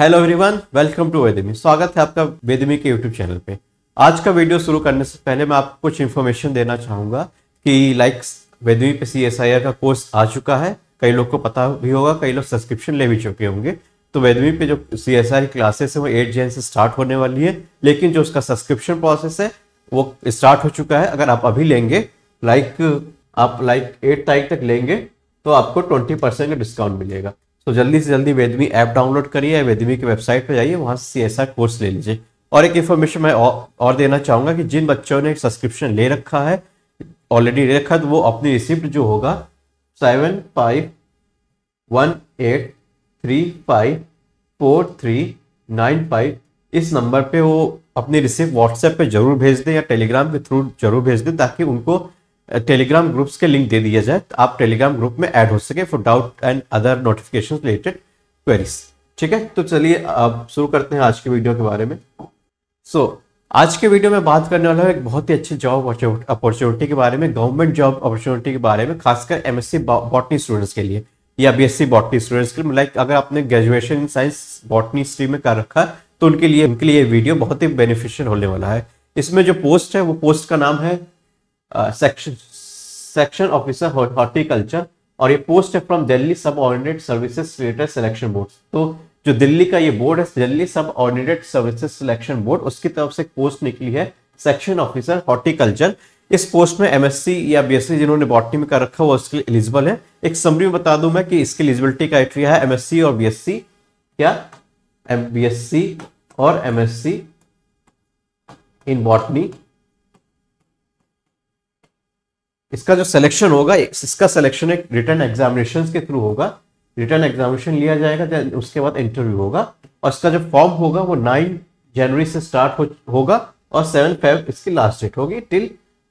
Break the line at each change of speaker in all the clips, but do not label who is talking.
Hello everyone welcome to वेदमी स्वागत है आपका वेदमी के यूट्यूब चैनल पे आज का वीडियो शुरू करने से पहले मैं आपको कुछ इन्फॉर्मेशन देना चाहूँगा कि लाइक वेदमी पे सी का कोर्स आ चुका है कई लोग को पता भी होगा कई लोग सब्सक्रिप्शन ले भी चुके होंगे तो वेदमी पे जो सी एस आई क्लासेस है वो एट जैन से स्टार्ट होने वाली है लेकिन जो उसका सब्सक्रिप्शन प्रोसेस है वो स्टार्ट हो चुका है अगर आप अभी लेंगे लाइक आप लाइक एट तारीख तक लेंगे तो आपको ट्वेंटी परसेंट का डिस्काउंट मिलेगा तो जल्दी से जल्दी वेदमी ऐप डाउनलोड करिए वेदमी की वेबसाइट पर जाइए वहाँ से ऐसा कोर्स ले लीजिए और एक इन्फॉर्मेशन मैं और देना चाहूँगा कि जिन बच्चों ने सब्सक्रिप्शन ले रखा है ऑलरेडी ले रखा है तो वो अपनी रिसिप्ट जो होगा seven five one eight three five four three nine five इस नंबर पे वो अपनी रिसिप्ट व्हाट्सएप पे जरूर भेज दें या टेलीग्राम के थ्रू जरूर भेज दें ताकि उनको टेलीग्राम ग्रुप्स के लिंक दे दिया जाए तो आप टेलीग्राम ग्रुप में ऐड हो सके for doubt and other notification related queries ठीक है तो चलिए अब शुरू करते हैं आज के वीडियो के बारे में सो so, आज के वीडियो में बात करने वाला हूँ एक बहुत ही अच्छी जॉब अपॉर्चुनिटी के बारे में गवर्नमेंट जॉब अपॉर्चुनिटी के बारे में खासकर एमएससी बॉटनी स्टूडेंट्स के लिए या बीएससी बॉटनी स्टूडेंट्स के लिए लाइक अगर आपने graduation in science botany stream में कर रखा है तो उनके लिए उनके लिए वीडियो बहुत ही बेनिफिशियल होने वाला है इसमें जो पोस्ट है वो पोस्ट का नाम है सेक्शन सेक्शन ऑफिसर हॉर्टिकल्चर और ये पोस्ट है from Delhi subordinate services related selection board तो जो दिल्ली का ये बोर्ड है Delhi subordinate services selection board उसकी तरफ से पोस्ट निकली है सेक्शन ऑफिसर हॉर्टिकल्चर इस पोस्ट में एमएससी या बीएससी जिन्होंने बॉटनी में कर रखा हुआ उसके लिए एलिजिबल है एक समरी में बता दूं मैं कि इसकी एलिजिबिलिटी क्राइटेरिया है एमएससी और बीएससी क्या सी और एमएससी इन बॉटनी इसका जो सिलेक्शन होगा इसका सिलेक्शन एक रिटर्न एग्जामिनेशन के थ्रू होगा रिटर्न एग्जामिनेशन लिया जाएगा उसके बाद इंटरव्यू होगा और इसका जो फॉर्म होगा वो नाइन जनवरी से स्टार्ट हो, होगा और सेवन फाइव इसकी लास्ट डेट होगी टिल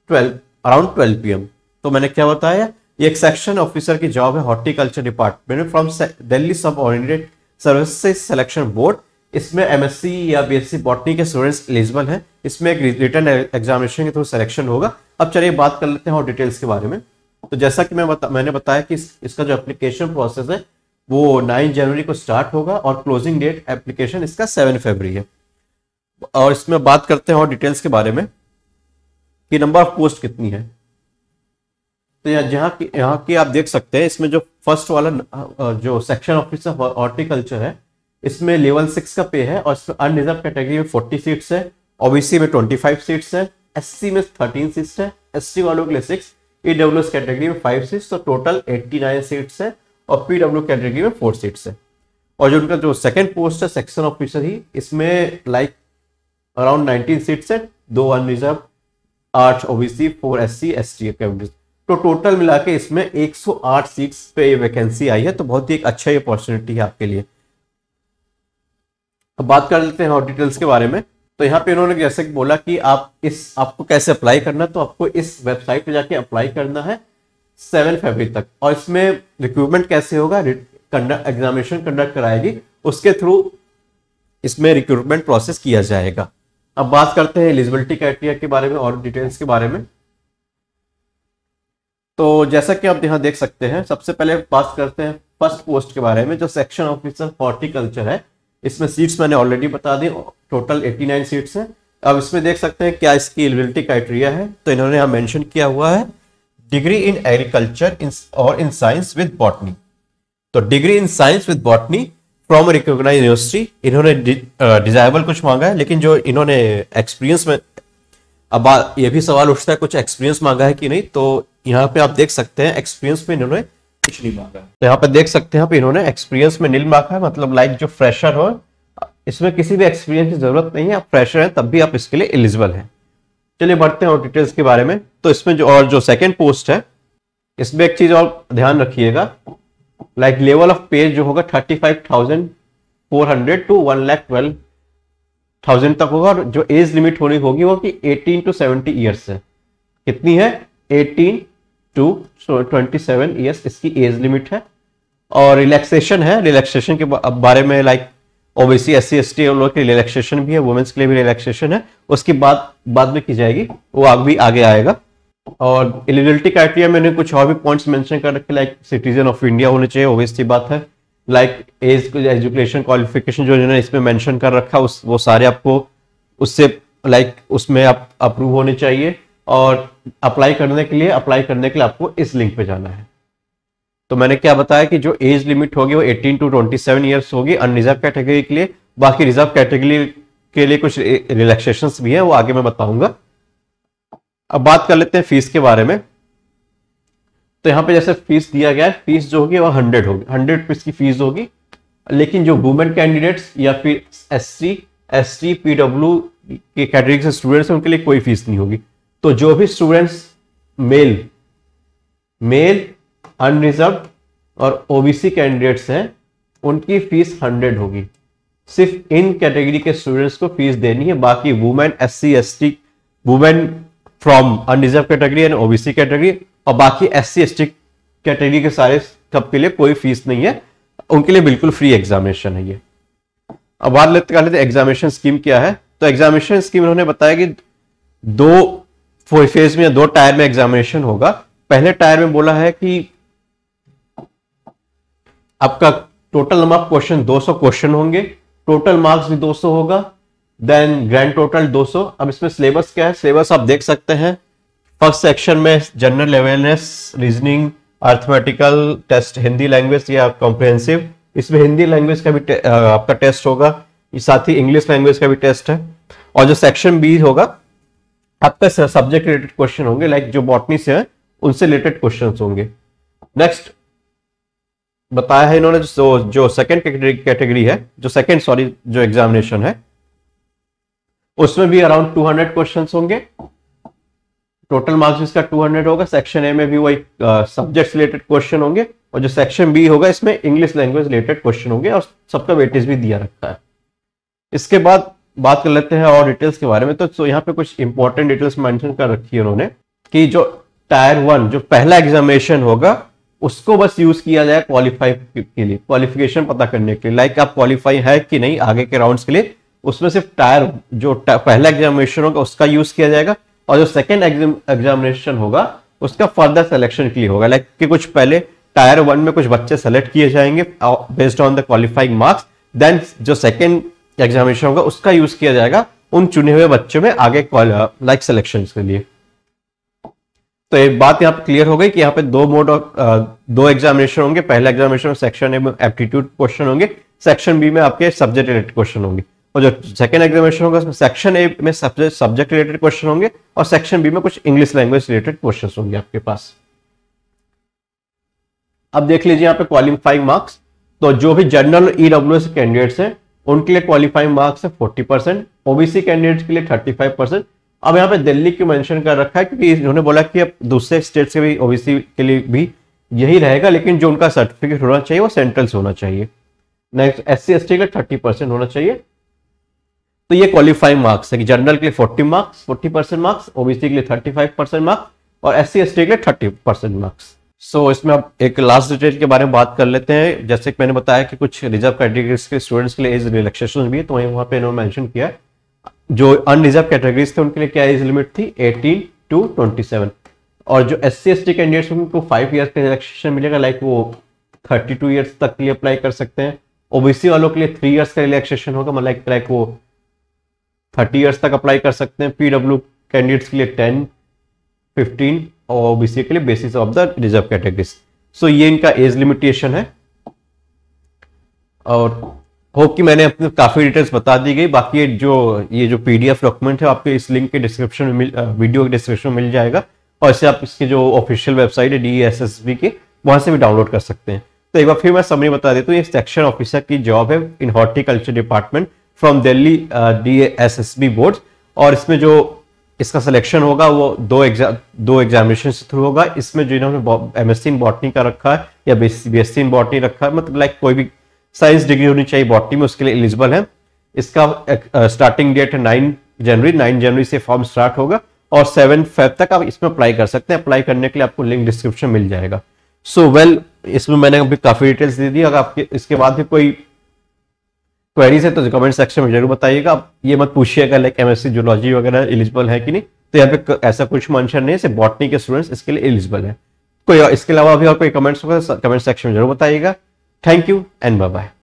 ट्वेल्व अराउंड ट्वेल्व पी तो मैंने क्या बताया ये एक सेक्शन ऑफिसर की जॉब है horticulture department from Delhi subordinate service selection board इसमें एमएससी या बीएससी बॉटनी के स्टूडेंट्स एलिजिबल हैं इसमें एक रिटर्न एग्जामिनेशन के थ्रू सिलेक्शन होगा अब चलिए बात कर लेते हैं और डिटेल्स के बारे में तो जैसा कि मैं बता मैंने बताया कि इस, इसका जो एप्लीकेशन प्रोसेस है वो नाइन जनवरी को स्टार्ट होगा और क्लोजिंग डेट एप्लीकेशन इसका सेवन फेबरी है और इसमें बात करते हैं और डिटेल्स के बारे में कि नंबर ऑफ पोस्ट कितनी है तो यहाँ जहाँ की यहाँ की आप देख सकते हैं इसमें जो फर्स्ट वाला जो सेक्शन ऑफिस ऑफ हॉर्टिकल्चर है इसमें लेवल सिक्स का पे है और अनरिजर्व कैटेगरी में फोर्टी सीट्स है ओबीसी में 25 सीट्स है एससी में 13 सीट्स है एससी वालों के लिए सिक्स ईडब्ल्यू कैटेगरी में फाइव सीट्स तो टोटल 89 सीट्स है और पीडब्ल्यू कैटेगरी में फोर सीट्स है और जो उनका जो सेकंड पोस्ट है सेक्शन ऑफिसर ही इसमें लाइक अराउंड नाइनटीन सीट्स है दो अनरिजर्व आठ OBC four S C S T तो टोटल मिला के इसमें 108 सीट्स पे ये वैकेंसी आई है तो बहुत ही एक अच्छा अपॉर्चुनिटी है आपके लिए अब बात कर लेते हैं और डिटेल्स के बारे में तो यहाँ पे इन्होंने जैसे बोला कि आप इस आपको कैसे अप्लाई करना तो आपको इस वेबसाइट पे जाके अप्लाई करना है सेवन फेबरी तक और इसमें रिक्रूटमेंट कैसे होगा एग्जामिनेशन कंडक्ट कराएगी उसके थ्रू इसमें रिक्रूटमेंट प्रोसेस किया जाएगा अब बात करते हैं एलिजिबिलिटी क्राइटेरिया के बारे में और डिटेल्स के बारे में तो जैसा कि आप यहां देख सकते हैं सबसे पहले बात करते हैं फर्स्ट पोस्ट के बारे में जो सेक्शन ऑफिसर हॉर्टिकल्चर है इसमें सीट्स मैंने ऑलरेडी बता दी टोटल 89 सीट्स हैं अब इसमें देख सकते हैं क्या इसकी एलिबिलिटी क्राइटेरिया है तो इन्होंने यहाँ मेंशन किया हुआ है डिग्री इन एग्रीकल्चर इन और इन साइंस विद बॉटनी तो degree in science with botany from recognise university इन्होंने डिजायबल कुछ मांगा है लेकिन जो इन्होंने एक्सपीरियंस में अब ये भी सवाल उठता है कुछ एक्सपीरियंस मांगा है कि नहीं तो यहाँ पे आप देख सकते हैं एक्सपीरियंस में इन्होंने कुछ नहीं मांगा है तो यहाँ पे देख सकते हैं इन्होंने एक्सपीरियंस में नील मांगा है मतलब लाइक जो फ्रेशर हो इसमें किसी भी एक्सपीरियंस की जरूरत नहीं है आप फ्रेशर हैं तब भी आप इसके लिए एलिजिबल हैं चलिए बढ़ते हैं और डिटेल्स के बारे में तो इसमें जो और जो सेकेंड पोस्ट है इसमें एक चीज़ और ध्यान रखिएगा लाइक लेवल ऑफ पे जो होगा thirty five thousand four hundred to one lakh twelve thousand तक होगा और जो एज लिमिट होनी होगी वो कि एटीन टू सेवेंटी ईयर्स है कितनी है eighteen to twenty seven years इसकी एज लिमिट है और रिलैक्सेशन है रिलैक्सेशन के बारे में like OBC S C S T लोग के लिए रिलैक्सेशन भी है वुमेन्स के लिए भी रिलैक्सेशन है उसकी बात बाद में की जाएगी वो आग भी आगे आएगा और एलिजिबिलिटी क्राइटेरिया मैंने कुछ और भी पॉइंट्स मेंशन कर रखे लाइक सिटीजन ऑफ इंडिया होने चाहिए ओबीसी की बात है लाइक एज एजुकेशन क्वालिफिकेशन जो जिन्होंने इसमें मैंशन कर रखा उस वो सारे आपको उससे लाइक like, उसमें आप अप्रूव होने चाहिए और अप्लाई करने के लिए अप्लाई करने के लिए आपको इस लिंक पे जाना है तो मैंने क्या बताया कि जो एज लिमिट होगी वो 18 टू 27 ईयर्स होगी अनरिजर्व कैटेगरी के लिए बाकी रिजर्व कैटेगरी के लिए कुछ रिलैक्सेशन भी है वो आगे मैं बताऊंगा अब बात कर लेते हैं फीस के बारे में तो यहां पे जैसे फीस दिया गया है फीस जो होगी वह हंड्रेड होगी हंड्रेड रुपीज की फीस होगी लेकिन जो वुमेन कैंडिडेट्स या फिर S C S T PWD के कैटेगरी से स्टूडेंट्स उनके लिए कोई फीस नहीं होगी तो जो भी स्टूडेंट्स मेल मेल अनरिजर्व और ओबीसी कैंडिडेट्स हैं उनकी फीस हंड्रेड होगी सिर्फ इन कैटेगरी के स्टूडेंट्स को फीस देनी है बाकी women S C S T women from unreserved category and OBC category और बाकी S C S T category के सारे सब के लिए कोई फीस नहीं है उनके लिए बिल्कुल फ्री एग्जामिनेशन है ये अब बात लेते कर लेते एग्जामिनेशन स्कीम क्या है तो एग्जामिनेशन स्कीम उन्होंने बताया कि दो फेज में या दो टायर में एग्जामिनेशन होगा पहले टायर में बोला है कि आपका टोटल नंबर क्वेश्चन 200 क्वेश्चन होंगे टोटल मार्क्स भी 200 होगा देन ग्रैंड टोटल 200 अब इसमें सिलेबस क्या है सिलेबस आप देख सकते हैं फर्स्ट सेक्शन में general awareness reasoning arithmetical test Hindi language या कॉम्प्रिहेंसिव इसमें हिंदी लैंग्वेज का भी टे, आपका टेस्ट होगा साथ ही इंग्लिश लैंग्वेज का भी टेस्ट है और जो सेक्शन बी होगा आपका सब्जेक्ट रिलेटेड क्वेश्चन होंगे लाइक जो बॉटनी से है उनसे रिलेटेड क्वेश्चन होंगे नेक्स्ट बताया है इन्होंने जो जो सेकंड कैटेगरी है जो सेकेंड सॉरी जो एग्जामिनेशन है उसमें भी अराउंड 200 क्वेश्चन होंगे टोटल मार्क्स इसका 200 होगा सेक्शन ए में भी वही सब्जेक्ट रिलेटेड क्वेश्चन होंगे और जो सेक्शन बी होगा इसमें इंग्लिश लैंग्वेज रिलेटेड क्वेश्चन होंगे और सबका वेटेज भी दिया रखा है इसके बाद बात कर लेते हैं और डिटेल्स के बारे में तो यहाँ पे कुछ इंपॉर्टेंट डिटेल्स मैंशन कर रखी है उन्होंने कि जो टायर वन जो पहला एग्जामिनेशन होगा उसको बस यूज किया जाए क्वालिफाई के लिए क्वालिफिकेशन पता करने के लिए लाइक आप क्वालिफाई है कि नहीं आगे के राउंड्स के लिए उसमें सिर्फ टायर जो पहला एग्जामिनेशन होगा उसका यूज किया जाएगा और जो सेकेंड एग्जामिनेशन होगा उसका फर्दर सिलेक्शन के लिए होगा लाइक कि कुछ पहले टायर वन में कुछ बच्चे सेलेक्ट किए जाएंगे based on the qualifying marks then जो सेकेंड एग्जामिनेशन होगा उसका यूज किया जाएगा उन चुने हुए बच्चों में आगे लाइक सिलेक्शन uh, के लिए तो एक बात यहाँ पे क्लियर हो गई कि यहाँ पे दो मोड ऑफ दो एग्जामिनेशन होंगे पहले एग्जामिनेशन सेक्शन ए में एप्टीट्यूड क्वेश्चन होंगे सेक्शन बी में आपके सब्जेक्ट रिलेटेड क्वेश्चन होंगे और जो सेकंड एग्जामिनेशन होगा उसमें सेक्शन ए में सब्जेक्ट रिलेटेड क्वेश्चन होंगे और सेक्शन बी में कुछ इंग्लिश लैंग्वेज रिलेटेड क्वेश्चन होंगे आपके पास अब देख लीजिए यहाँ पे क्वालिफाइंग मार्क्स तो जो भी जनरल ईडब्ल्यू एस कैंडिडेट्स हैं उनके लिए क्वालिफाइंग मार्क्स है फोर्टी परसेंट ओबीसी कैंडिडेट्स के लिए थर्टी फाइव परसेंट अब यहाँ पे दिल्ली क्यों मेंशन कर रखा है क्योंकि उन्होंने बोला कि अब दूसरे स्टेट्स के भी ओबीसी के लिए भी यही रहेगा लेकिन जो उनका सर्टिफिकेट होना चाहिए वो सेंट्रल से होना चाहिए next S C S T का थर्टी परसेंट होना चाहिए तो ये क्वालिफाइंग मार्क्स है कि जनरल के लिए forty marks forty percent marks OBC के लिए थर्टी फाइव परसेंट मार्क्स और एस सी एस टी के लिए थर्टी परसेंट मार्क्स सो इसमें अब एक लास्ट डिटेल के बारे में बात कर लेते हैं जैसे कि मैंने बताया कि कुछ रिजर्व कैटेगरीज के स्टूडेंट्स के लिए एज रिलेक्सेशन भी है तो वहीं वहाँ पे इन्होंने मेंशन किया है जो अनरिजर्व कैटेगरीज थे उनके लिए क्या एज लिमिट थी 18 टू 27 और जो S C S T candidates उनको फाइव ईयर्स का रिलैक्सेशन मिलेगा लाइक वो 32 टू ईयर्स तक के लिए अप्लाई कर सकते हैं ओबीसी वालों के लिए थ्री ईयर्स का रिलैक्सेशन होगा मतलब लाइक लाइक वो 30 ईयर्स तक अप्लाई कर सकते हैं पीडब्ल्यू कैंडिडेट्स के लिए टेन फिफ्टीन और ओबीसी के लिए basis of the reserve categories so ये इनका एज लिमिटेशन है और होप कि मैंने अपने काफ़ी डिटेल्स बता दी गई बाकी जो ये जो पीडीएफ डॉक्यूमेंट है आपके इस लिंक के डिस्क्रिप्शन में मिल वीडियो के डिस्क्रिप्शन में मिल जाएगा और इसे आप इसकी जो ऑफिशियल वेबसाइट है डी e की वहाँ से भी डाउनलोड कर सकते हैं तो एक बार फिर मैं समरी बता देता हूँ ये सेक्शन ऑफिसर की जॉब है in horticulture department from Delhi D S S B board और इसमें जो इसका सिलेक्शन होगा वो दो एग्जाम दो एग्जामिनेशन से थ्रू होगा इसमें जो इन्होंने M S C in botany का रखा है या B S C in botany रखा है मतलब लाइक कोई भी साइंस डिग्री होनी चाहिए बॉटनी में उसके लिए एलिजिबल है इसका स्टार्टिंग डेट है नाइन जनवरी नाइन जनवरी से फॉर्म स्टार्ट होगा और सेवन फेब तक आप इसमें अप्लाई कर सकते हैं अप्लाई करने के लिए आपको लिंक डिस्क्रिप्शन मिल जाएगा सो so, वेल well, इसमें मैंने अभी काफ़ी डिटेल्स दे दी अगर आपके इसके बाद भी कोई क्वेरीज है तो कमेंट सेक्शन में जरूर बताइएगा आप ये मत पूछिएगा लाइक एमएससी जूलॉजी वगैरह एलिजिबल है कि नहीं तो यहाँ पे ऐसा कुछ मेंशन नहीं है बॉटनी के स्टूडेंट्स इसके लिए एलिजिबल है कोई इसके अलावा भी और कोई कमेंट्स कमेंट सेक्शन में जरूर बताइएगा Thank you and bye bye.